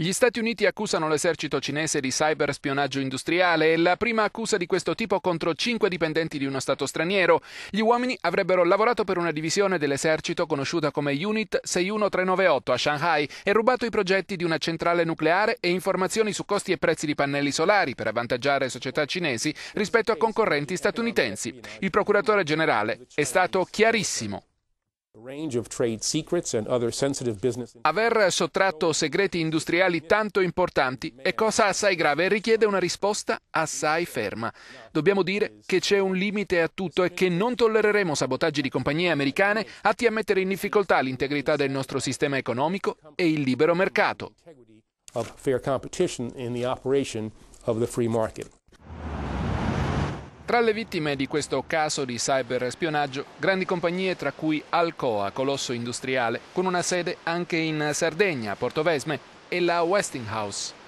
Gli Stati Uniti accusano l'esercito cinese di cyberspionaggio industriale, la prima accusa di questo tipo contro cinque dipendenti di uno Stato straniero. Gli uomini avrebbero lavorato per una divisione dell'esercito conosciuta come Unit 61398 a Shanghai e rubato i progetti di una centrale nucleare e informazioni su costi e prezzi di pannelli solari per avvantaggiare società cinesi rispetto a concorrenti statunitensi. Il procuratore generale è stato chiarissimo. Aver sottratto segreti industriali tanto importanti è cosa assai grave e richiede una risposta assai ferma. Dobbiamo dire che c'è un limite a tutto e che non tollereremo sabotaggi di compagnie americane atti a mettere in difficoltà l'integrità del nostro sistema economico e il libero mercato. Of fair competition in the operation of the free market. Tra le vittime di questo caso di cyberspionaggio, grandi compagnie tra cui Alcoa, colosso industriale, con una sede anche in Sardegna, Portovesme, e la Westinghouse.